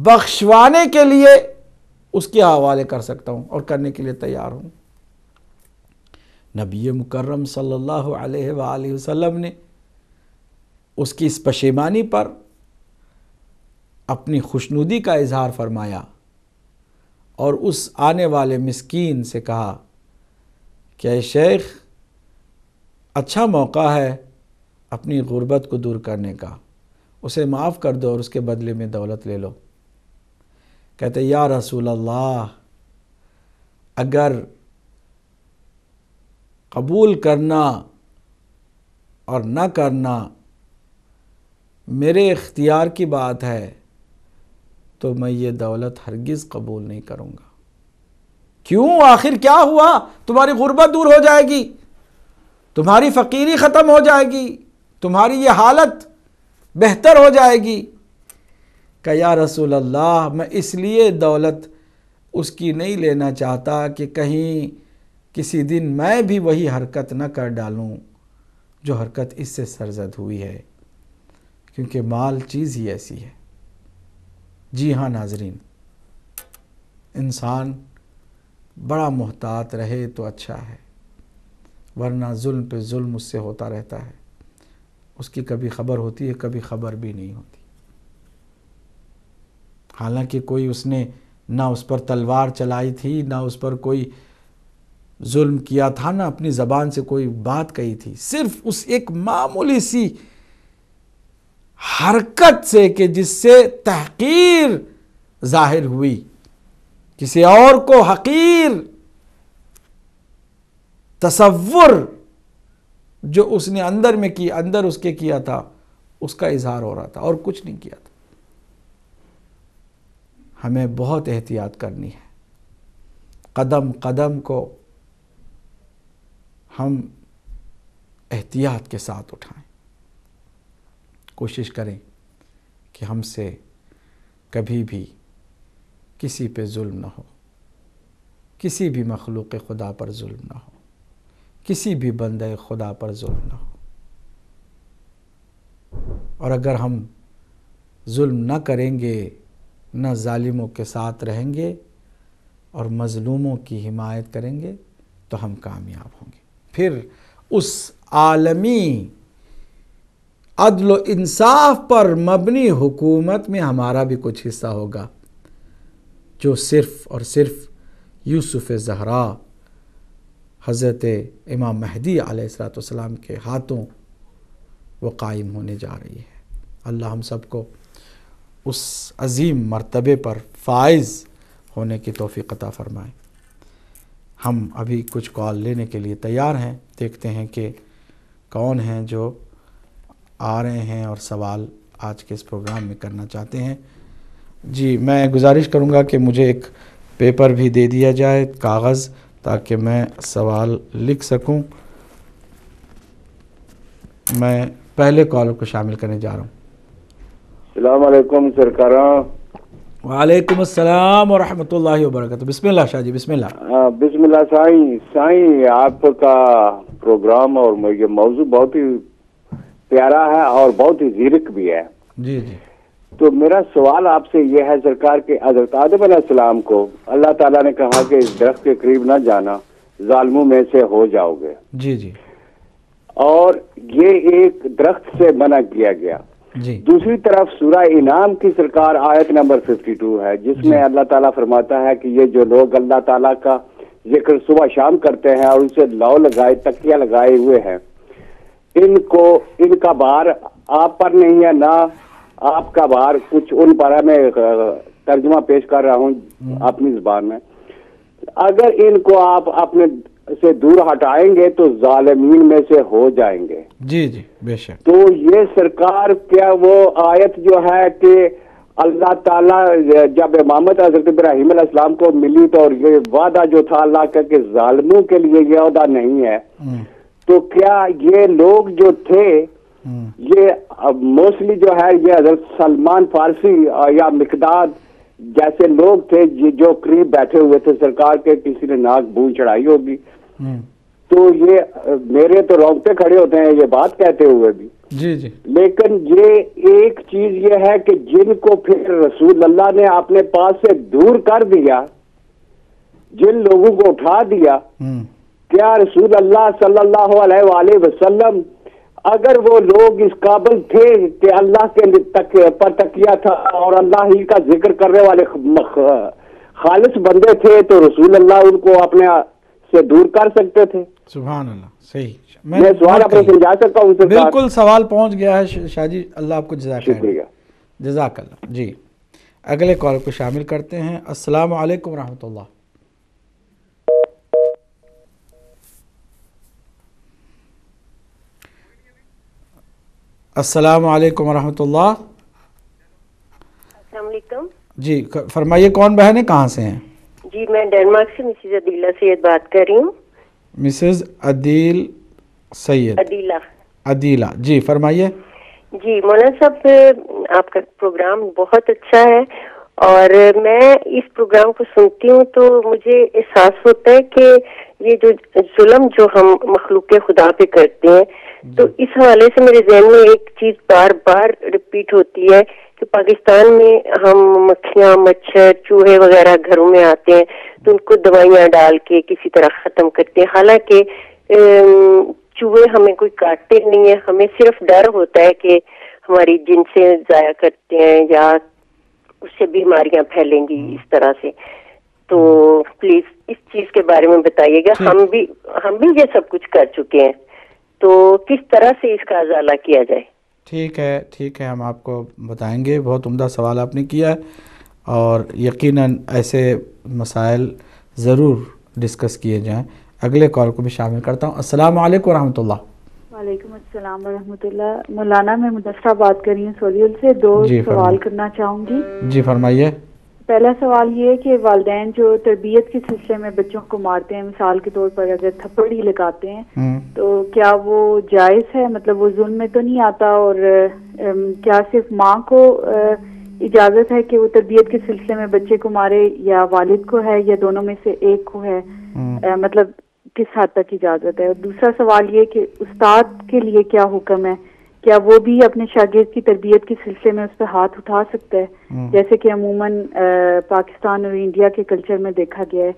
बख्शवाने के लिए उसके हवाले कर सकता हूँ और करने के लिए तैयार हूं नबी मुकर्रम सल्लल्लाहु अलैहि वसल्लम ने उसकी इस पशेमानी पर अपनी खुशनुदी का इजहार फरमाया और उस आने वाले मिसकीन से कहा कि शेख अच्छा मौका है अपनी गुर्बत को दूर करने का उसे माफ़ कर दो और उसके बदले में दौलत ले लो कहते या रसूल अल्लाह अगर कबूल करना और न करना मेरे इख्तियार की बात है तो मैं ये दौलत हरगिज़ कबूल नहीं करूँगा क्यों आखिर क्या हुआ तुम्हारी गुर्बत दूर हो जाएगी तुम्हारी फ़कीरी ख़त्म हो जाएगी तुम्हारी ये हालत बेहतर हो जाएगी क्या या रसूल अल्लाह मैं इसलिए दौलत उसकी नहीं लेना चाहता कि कहीं किसी दिन मैं भी वही हरकत न कर डालूं जो हरकत इससे सरजद हुई है क्योंकि माल चीज़ ही ऐसी है जी हाँ नाजरीन इंसान बड़ा मोहतात रहे तो अच्छा है वरना जुल्म पे जुल्म उससे होता रहता है उसकी कभी खबर होती है कभी खबर भी नहीं होती हालांकि कोई उसने ना उस पर तलवार चलाई थी ना उस पर कोई जुल्म किया था ना अपनी ज़बान से कोई बात कही थी सिर्फ उस एक मामूली सी हरकत से कि जिससे तहकीर जाहिर हुई किसी और को हकीर तसवुर जो उसने अंदर में किया अंदर उसके किया था उसका इजहार हो रहा था और कुछ नहीं किया था हमें बहुत एहतियात करनी है कदम कदम को हम एहतियात के साथ उठाएं कोशिश करें कि हमसे कभी भी किसी पे जुल्म ना हो किसी भी मखलूक खुदा पर जुल्म ना हो किसी भी बंदे खुदा पर जुल्म ना हो और अगर हम जुल्म ना करेंगे ना ज़ालिमों के साथ रहेंगे और मज़लूमों की हिमायत करेंगे तो हम कामयाब होंगे फिर उस आलमी अदल इंसाफ पर मबनी हुकूमत में हमारा भी कुछ हिस्सा होगा जो सिर्फ़ और सिर्फ़ यूसुफ जहरा हज़रत इमाम महदी आलतम के हाथों वो कायम होने जा रही है अल्लाह हम सबको उस अजीम मरतबे पर फाइज होने की तोफ़ी क़ता फ़रमाए हम अभी कुछ कॉल लेने के लिए तैयार हैं देखते हैं कि कौन हैं जो आ रहे हैं और सवाल आज के इस प्रोग्राम में करना चाहते हैं जी मैं गुजारिश करूंगा कि मुझे एक पेपर भी दे दिया जाए कागज़ ताकि मैं सवाल लिख सकूं मैं पहले कॉलर को शामिल करने जा रहा हूँ सरकार वालेकुम अस्सलाम और रहमतुल्लाहि बिस्मिल्लाह शाह जी बिस्मिल्लाह बिस्मिल्लाह साईं साईं आपका प्रोग्राम और ये मौजू बहुत ही प्यारा है और बहुत ही जीरक भी है जी जी तो मेरा सवाल आपसे यह है सरकार के हजरत आदम सलाम को अल्लाह ताला ने कहा कि इस दरख्त के करीब ना जाना जालमों में से हो जाओगे जी जी और ये एक दरख्त से मना किया गया जी दूसरी तरफ सूरा इनाम की सरकार आयत नंबर 52 है जिसमें अल्लाह ताला फरमाता है कि ये जो लोग अल्लाह ताला का जिक्र सुबह शाम करते हैं और उनसे लौ लगाए तकिया लगाए हुए हैं इनको इनका भार आप पर नहीं है ना आपका भार कुछ उन पर है मैं तर्जुमा पेश कर रहा हूँ हम्म। अपनी जुबान में अगर इनको आप अपने से दूर हटाएंगे तो जालमीन में से हो जाएंगे जी जी बेशक तो ये सरकार क्या वो आयत जो है कि अल्लाह ताला जब इमामत हजरत इब्राहिम को मिली तो और ये वादा जो था अल्लाह का कि जालमों के लिए यह नहीं है नहीं। हम्म। तो क्या ये लोग जो थे हम्म। ये मोस्टली जो है ये हजरत सलमान फारसी या मकदाद जैसे लोग थे जो करीब बैठे हुए थे सरकार के किसी ने नाक बू चढ़ाई होगी हम्म। तो ये मेरे तो रोंगटे खड़े होते हैं ये बात कहते हुए भी जी जी लेकिन ये एक चीज ये है कि जिनको फिर रसूल अल्लाह ने अपने पास से दूर कर दिया जिन लोगों को उठा दिया हम्म। क्या रसूल अल्लाह सल्लल्लाहु अलैहि वसल्लम अगर वो लोग इस काबिल थे कि अल्लाह के तक पर तकिया था और अल्लाह ही का जिक्र करने वाले खालिश बंदे थे तो रसूल अल्लाह उनको अपने से दूर कर सकते थे सुबह अल्लाह सही मैं, मैं सवाल आपको समझा सकता हूँ बिल्कुल सवाल पहुंच गया है शाहजी अल्लाह आपको जजाक शुक्रिया जजाक जी अगले कॉल को शामिल करते हैं अस्सलाम वालेकुम रहमतुल्लाह अस्सलाम वालेकुम रहमतुल्लाह जी फरमाइए कौन बहन है कहाँ से हैं जी मैं डेनमार्क से मिसेज अदीला सैयद बात कर रही हूँ मिसेज अदील सैयद अदीला अदीला जी फरमाइए जी मौलाना साहब आपका प्रोग्राम बहुत अच्छा है और मैं इस प्रोग्राम को सुनती हूँ तो मुझे एहसास होता है कि ये जो जुल्म जो हम मखलूक खुदा पे करते हैं हम्म। तो इस हवाले से मेरे जहन में एक चीज बार बार रिपीट होती है कि पाकिस्तान में हम मक्खियां मच्छर चूहे वगैरह घरों में आते हैं तो उनको दवाइयां डाल के किसी तरह खत्म करते हैं हालांकि चूहे हमें कोई काटते नहीं है हमें सिर्फ डर होता है कि हमारी जिनसे जाया करते हैं या उससे बीमारियां फैलेंगी हम्म। इस तरह से तो प्लीज इस चीज के बारे में बताइएगा हम भी हम भी ये सब कुछ कर चुके हैं तो किस तरह से इसका अजाला किया जाए ठीक है ठीक है हम आपको बताएंगे बहुत उम्दा सवाल आपने किया है और यकीनन ऐसे मसाइल ज़रूर डिस्कस किए जाएं अगले कॉल को भी शामिल करता हूँ असल वालेकुम रहमतुल्लाह मौलाना मैं मुदसरा बात कर रही हूँ सोलियल से दो सवाल करना चाहूँगी जी फरमाइए पहला सवाल ये है कि वाले जो तरबियत के सिलसिले में बच्चों को मारते हैं मिसाल के तौर पर अगर थप्पड़ ही लगाते हैं हम्म। तो क्या वो जायज़ है मतलब वो जुल्म में तो नहीं आता और क्या सिर्फ माँ को इजाज़त है कि वो तरबियत के सिलसिले में बच्चे को मारे या वालिद को है या दोनों में से एक को है हम्म। मतलब किस हद तक इजाज़त है और दूसरा सवाल ये कि उस्ताद के लिए क्या हुक्म है क्या वो भी अपने शागिर्द की तरबियत के सिलसिले में उस पर हाथ उठा सकता है हम्म। जैसे कि अमूमन पाकिस्तान और इंडिया के कल्चर में देखा गया है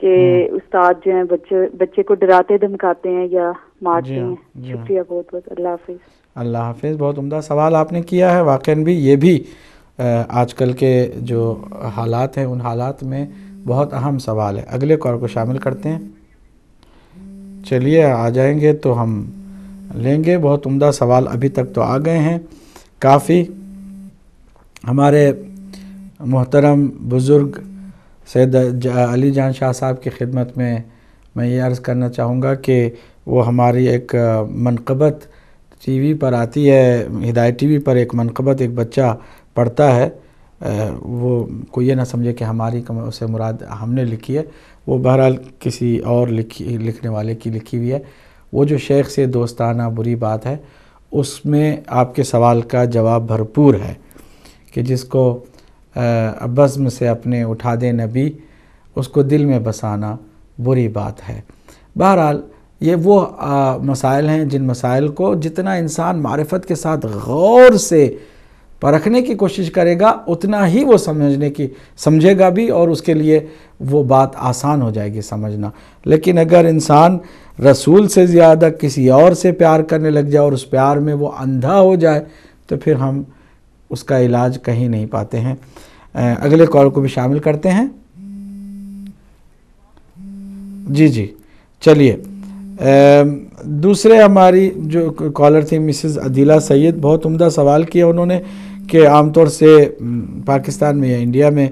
कि हम्म। उस्ताद जो हैं बच्चे बच्चे को डराते धमकाते हैं या मारते हाँ, हैं हाँ। शुक्रिया बहुत बहुत अल्लाह हाफिज अल्लाह हाफिज बहुत उम्दा सवाल आपने किया है वाकई भी ये भी आजकल के जो हालात हैं उन हालात में बहुत अहम सवाल है अगले कॉल को शामिल करते हैं चलिए आ जाएंगे तो हम लेंगे बहुत उम्दा सवाल अभी तक तो आ गए हैं काफ़ी हमारे मोहतरम बुज़ुर्ग सैद अली जान शाह साहब की खिदमत में मैं ये अर्ज़ करना चाहूँगा कि वो हमारी एक मनकबत टीवी पर आती है हिदायत टीवी पर एक मनकबत एक बच्चा पढ़ता है वो कोई ये ना समझे कि हमारी उसे मुराद हमने लिखी है वो बहरहाल किसी और लिखी लिखने वाले की लिखी हुई है वो जो शेख से दोस्ताना बुरी बात है उसमें आपके सवाल का जवाब भरपूर है कि जिसको बज़म से अपने उठा दे नबी उसको दिल में बसाना बुरी बात है बहरहाल ये वो मसाइल हैं जिन मसाइल को जितना इंसान मारफत के साथ गौर से परखने की कोशिश करेगा उतना ही वो समझने की समझेगा भी और उसके लिए वो बात आसान हो जाएगी समझना लेकिन अगर इंसान रसूल से ज़्यादा किसी और से प्यार करने लग जाए और उस प्यार में वो अंधा हो जाए तो फिर हम उसका इलाज कहीं नहीं पाते हैं अगले कॉल को भी शामिल करते हैं जी जी चलिए दूसरे हमारी जो कॉलर थी मिसेस अदीला सैयद बहुत उम्दा सवाल किया उन्होंने कि आमतौर से पाकिस्तान में या इंडिया में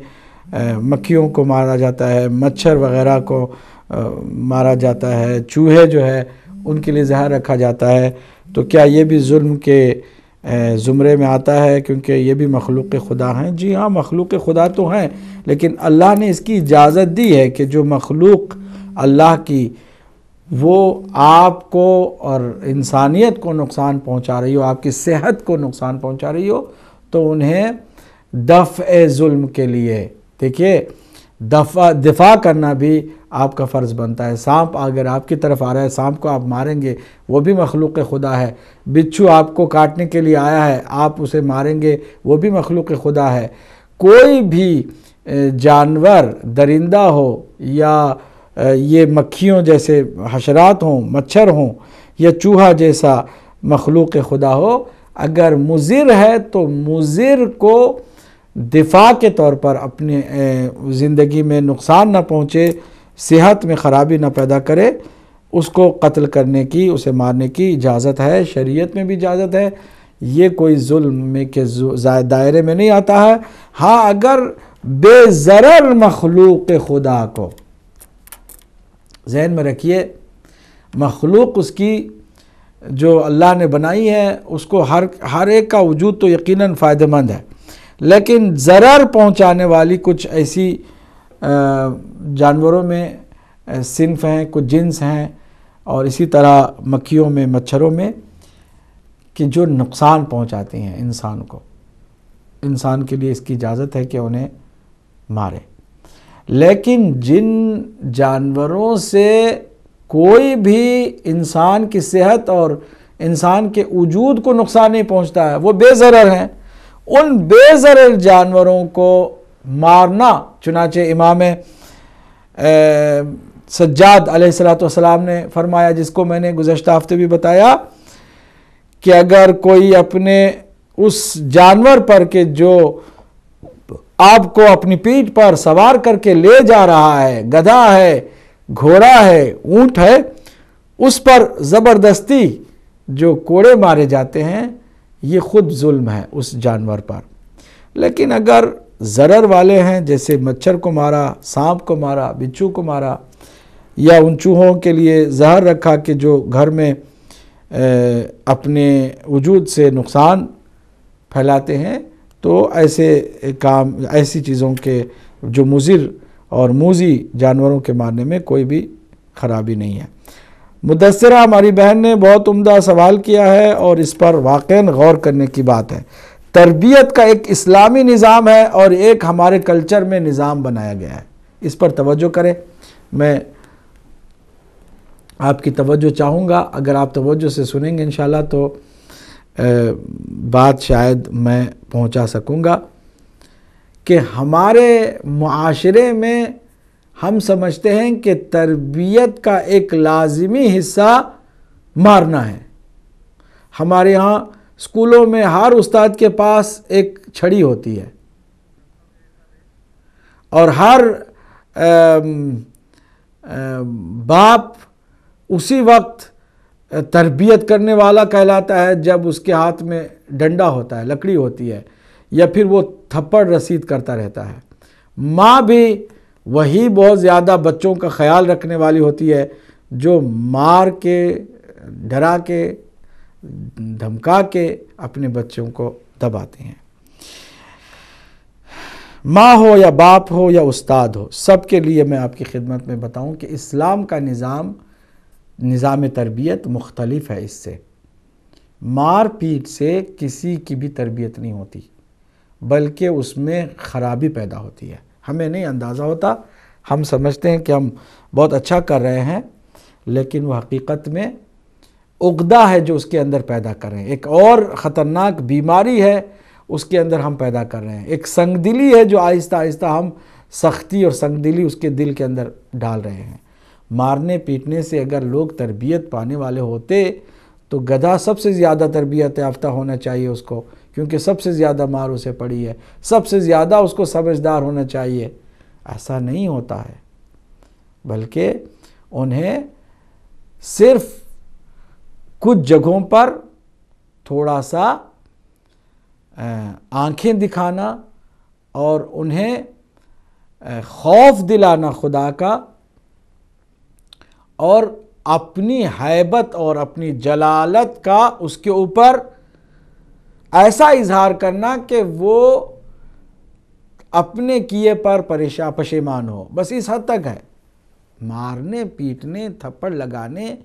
मक्खियों को मारा जाता है मच्छर वगैरह को आ, मारा जाता है चूहे जो है उनके लिए जहर रखा जाता है तो क्या ये भी जुल्म के ज़ुमरे में आता है क्योंकि ये भी मखलूक खुदा हैं जी हाँ मखलूक खुदा तो हैं लेकिन अल्लाह ने इसकी इजाज़त दी है कि जो मखलूक अल्लाह की वो आपको और इंसानियत को नुकसान पहुंचा रही हो आपकी सेहत को नुकसान पहुंचा रही हो तो उन्हें दफ़ जुल्म के लिए देखिए दफा दिफा करना भी आपका फ़र्ज़ बनता है सांप अगर आपकी तरफ आ रहा है सांप को आप मारेंगे वो भी मखलूक खुदा है बिच्छू आपको काटने के लिए आया है आप उसे मारेंगे वो भी मखलूक खुदा है कोई भी जानवर दरिंदा हो या ये मक्खियों जैसे हशरात हों मच्छर हों या चूहा जैसा मखलूक खुदा हो अगर मुजिर है तो मुजिर को दिफा के तौर पर अपने ज़िंदगी में नुकसान ना पहुँचे सेहत में ख़राबी ना पैदा करे उसको कत्ल करने की उसे मारने की इजाज़त है शरीयत में भी इजाज़त है ये कोई जुल्म में के दायरे में नहीं आता है हाँ अगर बेज़र मखलूक खुदा को जहन में रखिए मखलूक उसकी जो अल्लाह ने बनाई है उसको हर हर एक का वजूद तो यकीनन फ़ायदेमंद है लेकिन ज़रर पहुंचाने वाली कुछ ऐसी जानवरों में सिंफ हैं कुछ जिन्स हैं और इसी तरह मक्खियों में मच्छरों में कि जो नुकसान पहुंचाती हैं इंसान को इंसान के लिए इसकी इजाज़त है कि उन्हें मारें लेकिन जिन जानवरों से कोई भी इंसान की सेहत और इंसान के वजूद को नुकसान नहीं पहुंचता है वो बेज़र हैं उन बेज़र जानवरों को मारना चुनाचे इमाम सज्जाद सलाम ने फरमाया जिसको मैंने गुजशत हफ्ते भी बताया कि अगर कोई अपने उस जानवर पर के जो आपको अपनी पीठ पर सवार करके ले जा रहा है गधा है घोड़ा है ऊंट है उस पर ज़बरदस्ती जो कोड़े मारे जाते हैं ये खुद जुल्म है उस जानवर पर लेकिन अगर ज़रर वाले हैं जैसे मच्छर को मारा सांप को मारा बिच्छू को मारा या उन चूहों के लिए जहर रखा कि जो घर में अपने वजूद से नुकसान फैलाते हैं तो ऐसे काम ऐसी चीज़ों के जो मुजिर और मूजी जानवरों के मारने में कोई भी खराबी नहीं है मुदसरा हमारी बहन ने बहुत उम्दा सवाल किया है और इस पर वाक़ गौर करने की बात है तरबियत का एक इस्लामी निज़ाम है और एक हमारे कल्चर में निज़ाम बनाया गया है इस पर तवज्जो करें मैं आपकी तवज्जो चाहूँगा अगर आप तवज्जो से सुनेंगे इन तो बात शायद मैं पहुंचा सकूंगा कि हमारे माशरे में हम समझते हैं कि तरबियत का एक लाजमी हिस्सा मारना है हमारे यहाँ स्कूलों में हर उस्ताद के पास एक छड़ी होती है और हर आ, आ, बाप उसी वक्त तरबियत करने वाला कहलाता है जब उसके हाथ में डंडा होता है लकड़ी होती है या फिर वो थप्पड़ रसीद करता रहता है माँ भी वही बहुत ज़्यादा बच्चों का ख्याल रखने वाली होती है जो मार के डरा के धमका के अपने बच्चों को दबाते हैं माँ हो या बाप हो या उस्ताद हो सबके लिए मैं आपकी खिदमत में बताऊं कि इस्लाम का निज़ाम निज़ाम तरबियत मुख्तलफ है इससे मार पीट से किसी की भी तरबियत नहीं होती बल्कि उसमें ख़राबी पैदा होती है हमें नहीं अंदाज़ा होता हम समझते हैं कि हम बहुत अच्छा कर रहे हैं लेकिन वह हकीकत में उगदा है जो उसके अंदर पैदा कर रहे हैं एक और ख़तरनाक बीमारी है उसके अंदर हम पैदा कर रहे हैं एक संगदिली है जो आहिस्ता आहिस्ता हम सख्ती और संगदिली उसके दिल के अंदर डाल रहे हैं मारने पीटने से अगर लोग तरबियत पाने वाले होते तो गधा सबसे ज़्यादा तरबियत याफ्ता होना चाहिए उसको क्योंकि सबसे ज़्यादा मार उसे पड़ी है सबसे ज़्यादा उसको समझदार होना चाहिए ऐसा नहीं होता है बल्कि उन्हें सिर्फ कुछ जगहों पर थोड़ा सा आंखें दिखाना और उन्हें खौफ दिलाना खुदा का और अपनी हैबत और अपनी जलालत का उसके ऊपर ऐसा इजहार करना कि वो अपने किए पर परेशा पशेमान हो बस इस हद तक है मारने पीटने थप्पड़ लगाने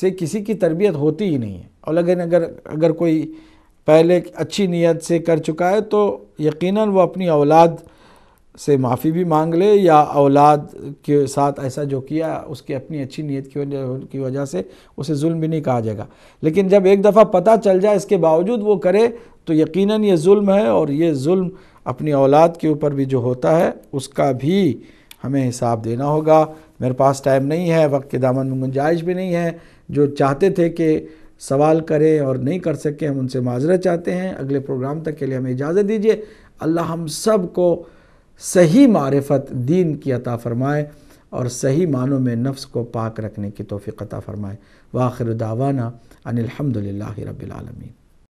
से किसी की तरबियत होती ही नहीं है और लेकिन अगर अगर कोई पहले अच्छी नीयत से कर चुका है तो यकीनन वो अपनी औलाद से माफ़ी भी मांग ले या औलाद के साथ ऐसा जो किया उसकी अपनी अच्छी नीयत की वजह की वजह से उसे जुल्म भी नहीं कहा जाएगा लेकिन जब एक दफ़ा पता चल जाए इसके बावजूद वो करे तो यकीनन ये जुल्म है और ये जुल्म अपनी औलाद के ऊपर भी जो होता है उसका भी हमें हिसाब देना होगा मेरे पास टाइम नहीं है वक्त के दामन में गुंजाइश भी नहीं है जो चाहते थे कि सवाल करें और नहीं कर सके हम उनसे माजरत चाहते हैं अगले प्रोग्राम तक के लिए हमें इजाज़त दीजिए अल्लाह हम सब को सही मारफत दीन की अता फ़रमाए और सही मानों में नफ्स को पाक रखने की तोफ़ी अता फ़रमाए वाखिर दावाना अनिलहमदिल्ला रबालमीन